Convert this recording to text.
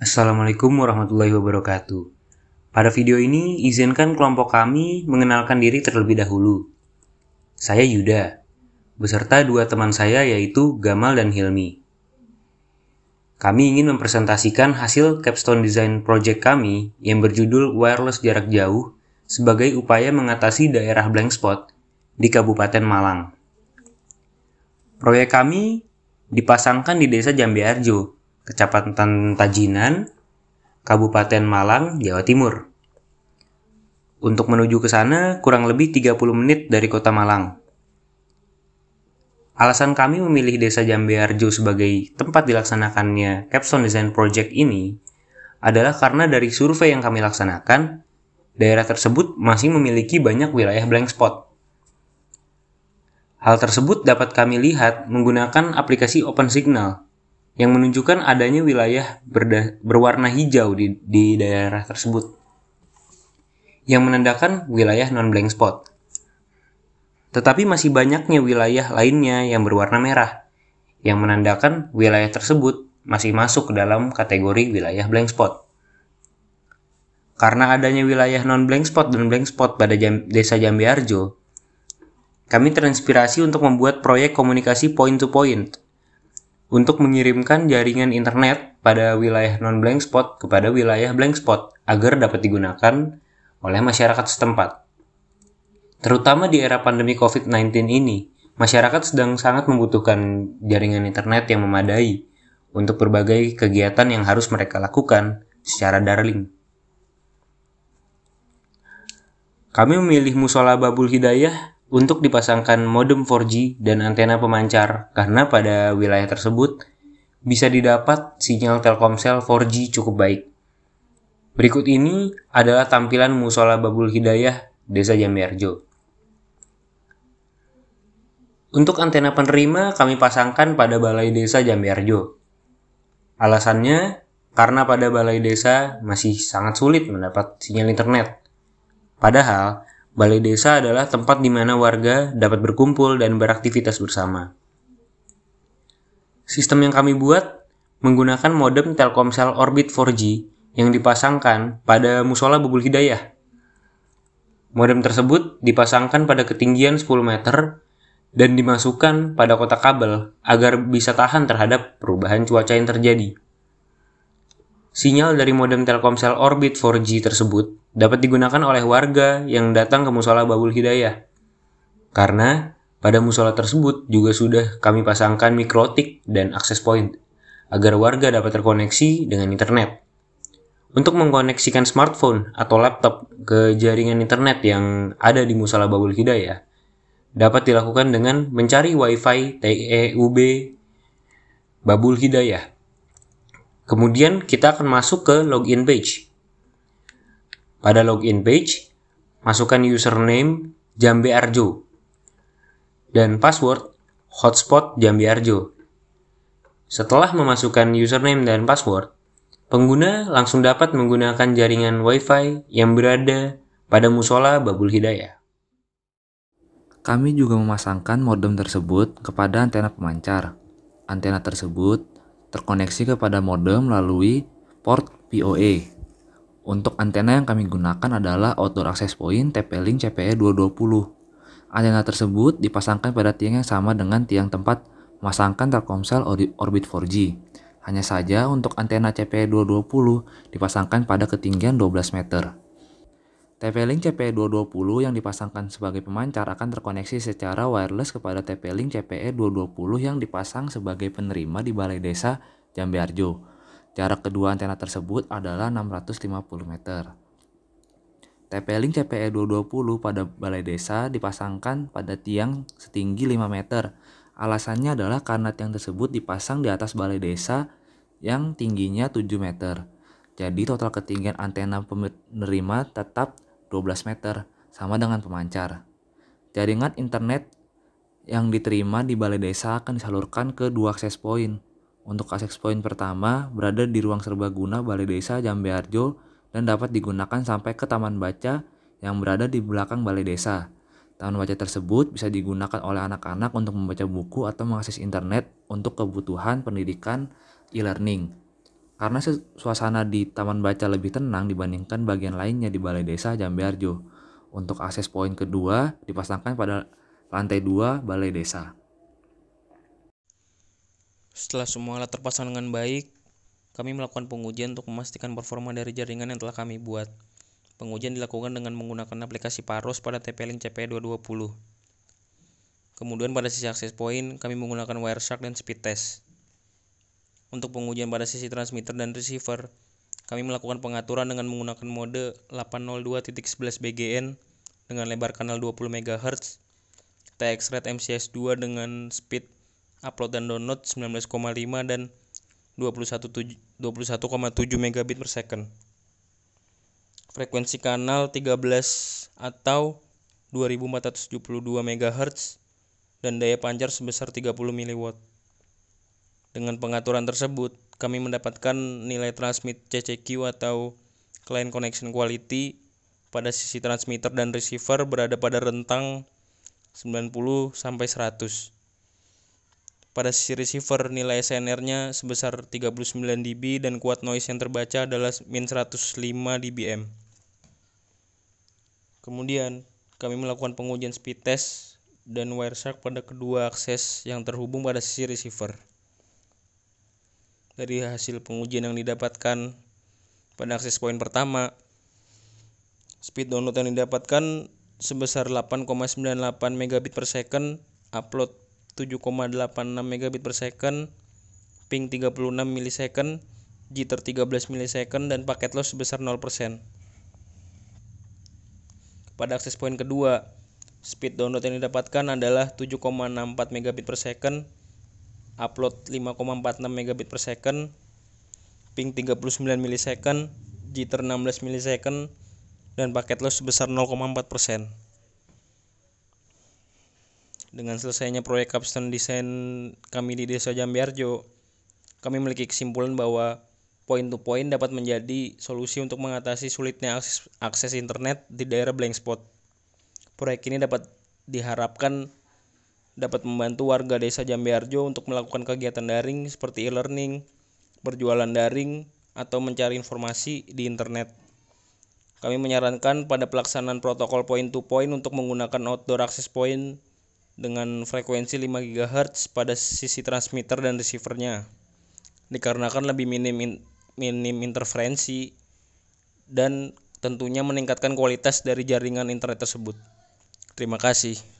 Assalamualaikum warahmatullahi wabarakatuh. Pada video ini, izinkan kelompok kami mengenalkan diri terlebih dahulu. Saya Yuda, beserta dua teman saya yaitu Gamal dan Hilmi. Kami ingin mempresentasikan hasil capstone design project kami yang berjudul Wireless Jarak Jauh sebagai upaya mengatasi daerah blank spot di Kabupaten Malang. Proyek kami dipasangkan di Desa Jambi Arjo, Kecamatan Tajinan, Kabupaten Malang, Jawa Timur. Untuk menuju ke sana kurang lebih 30 menit dari kota Malang. Alasan kami memilih desa Jambi Arjo sebagai tempat dilaksanakannya Capstone Design Project ini adalah karena dari survei yang kami laksanakan, daerah tersebut masih memiliki banyak wilayah blank spot. Hal tersebut dapat kami lihat menggunakan aplikasi OpenSignal yang menunjukkan adanya wilayah berwarna hijau di, di daerah tersebut yang menandakan wilayah non-blank spot. Tetapi masih banyaknya wilayah lainnya yang berwarna merah yang menandakan wilayah tersebut masih masuk ke dalam kategori wilayah blank spot. Karena adanya wilayah non-blank spot dan blank spot pada jam, desa Jambi Arjo, kami terinspirasi untuk membuat proyek komunikasi point to point untuk mengirimkan jaringan internet pada wilayah non-blank spot kepada wilayah blank spot agar dapat digunakan oleh masyarakat setempat. Terutama di era pandemi COVID-19 ini, masyarakat sedang sangat membutuhkan jaringan internet yang memadai untuk berbagai kegiatan yang harus mereka lakukan secara darling. Kami memilih Musola Babul Hidayah untuk dipasangkan modem 4G dan antena pemancar karena pada wilayah tersebut bisa didapat sinyal Telkomsel 4G cukup baik. Berikut ini adalah tampilan Musola Babul Hidayah, Desa Jamiarjo. Untuk antena penerima kami pasangkan pada Balai Desa Jamiarjo. Alasannya karena pada balai desa masih sangat sulit mendapat sinyal internet. Padahal Balai desa adalah tempat di mana warga dapat berkumpul dan beraktivitas bersama. Sistem yang kami buat menggunakan modem Telkomsel Orbit 4G yang dipasangkan pada musola Bubul Hidayah. Modem tersebut dipasangkan pada ketinggian 10 meter dan dimasukkan pada kotak kabel agar bisa tahan terhadap perubahan cuaca yang terjadi. Sinyal dari modem Telkomsel Orbit 4G tersebut dapat digunakan oleh warga yang datang ke musola Babul Hidayah. Karena pada musola tersebut juga sudah kami pasangkan mikrotik dan access point agar warga dapat terkoneksi dengan internet. Untuk mengkoneksikan smartphone atau laptop ke jaringan internet yang ada di musola Babul Hidayah dapat dilakukan dengan mencari WiFi TEUB Babul Hidayah. Kemudian kita akan masuk ke login page pada login page, masukkan username Jambi Arjo dan password hotspot Jambi Arjo. Setelah memasukkan username dan password, pengguna langsung dapat menggunakan jaringan Wi-Fi yang berada pada musola Babul Hidayah. Kami juga memasangkan modem tersebut kepada antena pemancar. Antena tersebut terkoneksi kepada modem melalui port PoE untuk antena yang kami gunakan adalah outdoor access point TP-Link CPE 220. Antena tersebut dipasangkan pada tiang yang sama dengan tiang tempat memasangkan Telkomsel Orbit 4G. Hanya saja untuk antena CPE 220 dipasangkan pada ketinggian 12 meter. TP-Link CPE220 yang dipasangkan sebagai pemancar akan terkoneksi secara wireless kepada TP-Link CPE220 yang dipasang sebagai penerima di Balai Desa Jambi Arjo. Jarak kedua antena tersebut adalah 650 meter. TP-Link CPE220 pada balai desa dipasangkan pada tiang setinggi 5 meter. Alasannya adalah karena tiang tersebut dipasang di atas balai desa yang tingginya 7 meter. Jadi total ketinggian antena penerima tetap 12 meter, sama dengan pemancar. Jaringan internet yang diterima di balai desa akan disalurkan ke dua akses point, untuk akses point pertama berada di ruang serbaguna Balai Desa Jambe Arjo dan dapat digunakan sampai ke Taman Baca yang berada di belakang Balai Desa. Taman baca tersebut bisa digunakan oleh anak-anak untuk membaca buku atau mengakses internet untuk kebutuhan pendidikan e-learning. Karena suasana di taman baca lebih tenang dibandingkan bagian lainnya di Balai Desa Jambi Arjo. Untuk akses poin kedua dipasangkan pada lantai 2 Balai Desa. Setelah semua alat terpasang dengan baik, kami melakukan pengujian untuk memastikan performa dari jaringan yang telah kami buat. Pengujian dilakukan dengan menggunakan aplikasi Paros pada TP-Link CP220. Kemudian pada sisi akses point, kami menggunakan Wireshark dan speed test. Untuk pengujian pada sisi transmitter dan receiver, kami melakukan pengaturan dengan menggunakan mode 802.11 BGN dengan lebar kanal 20 MHz, TX rate MCS2 dengan speed upload dan download 19,5 dan 21,7 megabit per second. Frekuensi kanal 13 atau 2472 MHz dan daya pancar sebesar 30 mW. Dengan pengaturan tersebut, kami mendapatkan nilai transmit CCQ atau client connection quality pada sisi transmitter dan receiver berada pada rentang 90 sampai 100 pada sisi receiver, nilai SNR-nya sebesar 39 dB dan kuat noise yang terbaca adalah min 105 dBm. Kemudian, kami melakukan pengujian speed test dan Wireshark pada kedua akses yang terhubung pada sisi receiver. Dari hasil pengujian yang didapatkan pada akses poin pertama, speed download yang didapatkan sebesar 8,98 megabit per second, upload 7,86 megabit per second, ping 36 milisecond, jitter 13 milisecond dan paket loss sebesar 0%. Pada akses point kedua, speed download yang didapatkan adalah 7,64 megabit per second, upload 5,46 megabit per second, ping 39 milisecond, jitter 16 milisecond, dan paket loss sebesar 0,4%. Dengan selesainya proyek Capstone desain kami di Desa Jambiarjo, kami memiliki kesimpulan bahwa point to point dapat menjadi solusi untuk mengatasi sulitnya akses, akses internet di daerah blank spot. Proyek ini dapat diharapkan dapat membantu warga desa Jambiarjo untuk melakukan kegiatan daring seperti e-learning, berjualan daring, atau mencari informasi di internet. Kami menyarankan pada pelaksanaan protokol point to point untuk menggunakan outdoor access point dengan frekuensi 5 GHz pada sisi transmitter dan receivernya dikarenakan lebih minim in, minim interferensi dan tentunya meningkatkan kualitas dari jaringan internet tersebut. Terima kasih.